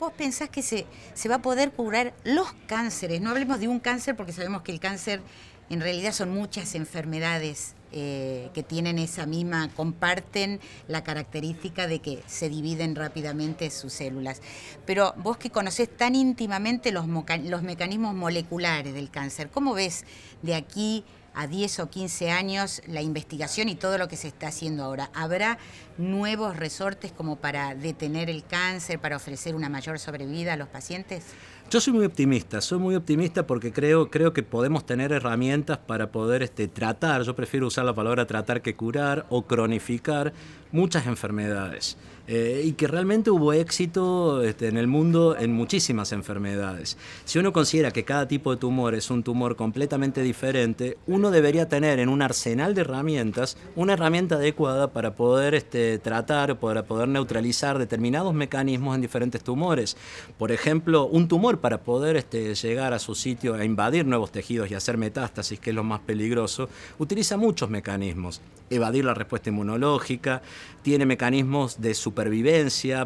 vos pensás que se, va a poder curar los cánceres. No hablemos de un cáncer porque sabemos que el cáncer en realidad son muchas enfermedades eh, que tienen esa misma, comparten la característica de que se dividen rápidamente sus células. Pero vos que conocés tan íntimamente los, los mecanismos moleculares del cáncer, ¿cómo ves de aquí a 10 o 15 años la investigación y todo lo que se está haciendo ahora. ¿Habrá nuevos resortes como para detener el cáncer, para ofrecer una mayor sobrevida a los pacientes? Yo soy muy optimista, soy muy optimista porque creo, creo que podemos tener herramientas para poder este, tratar, yo prefiero usar la palabra tratar que curar o cronificar muchas enfermedades. Eh, y que realmente hubo éxito este, en el mundo en muchísimas enfermedades. Si uno considera que cada tipo de tumor es un tumor completamente diferente, uno debería tener en un arsenal de herramientas una herramienta adecuada para poder este, tratar, para poder neutralizar determinados mecanismos en diferentes tumores. Por ejemplo, un tumor para poder este, llegar a su sitio, a invadir nuevos tejidos y hacer metástasis, que es lo más peligroso, utiliza muchos mecanismos. Evadir la respuesta inmunológica, tiene mecanismos de supervivencia,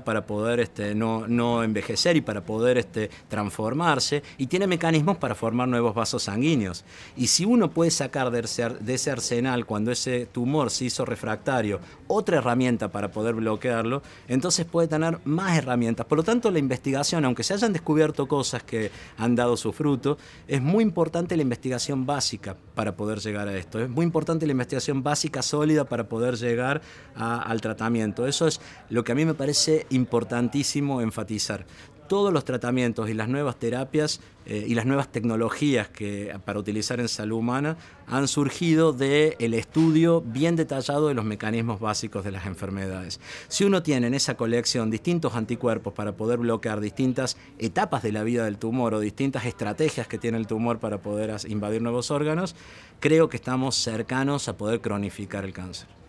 para poder este, no, no, envejecer y para poder este, transformarse, y tiene mecanismos para formar nuevos vasos sanguíneos. Y si uno puede sacar de ese, arsenal, cuando ese tumor se hizo refractario, otra herramienta para poder bloquearlo, entonces puede tener más herramientas. Por lo tanto, la investigación, aunque se hayan descubierto cosas que han dado su fruto, es muy importante la investigación básica para poder llegar a esto. Es muy importante la investigación básica sólida para poder llegar al tratamiento. Eso es lo que a mí me parece importantísimo enfatizar. Todos los tratamientos y las nuevas terapias eh, y las nuevas tecnologías que, para utilizar en salud humana han surgido del estudio bien detallado de los mecanismos básicos de las enfermedades. Si uno tiene en esa colección distintos anticuerpos para poder bloquear distintas etapas de la vida del tumor o distintas estrategias que tiene el tumor para poder invadir nuevos órganos, creo que estamos cercanos a poder cronificar el cáncer.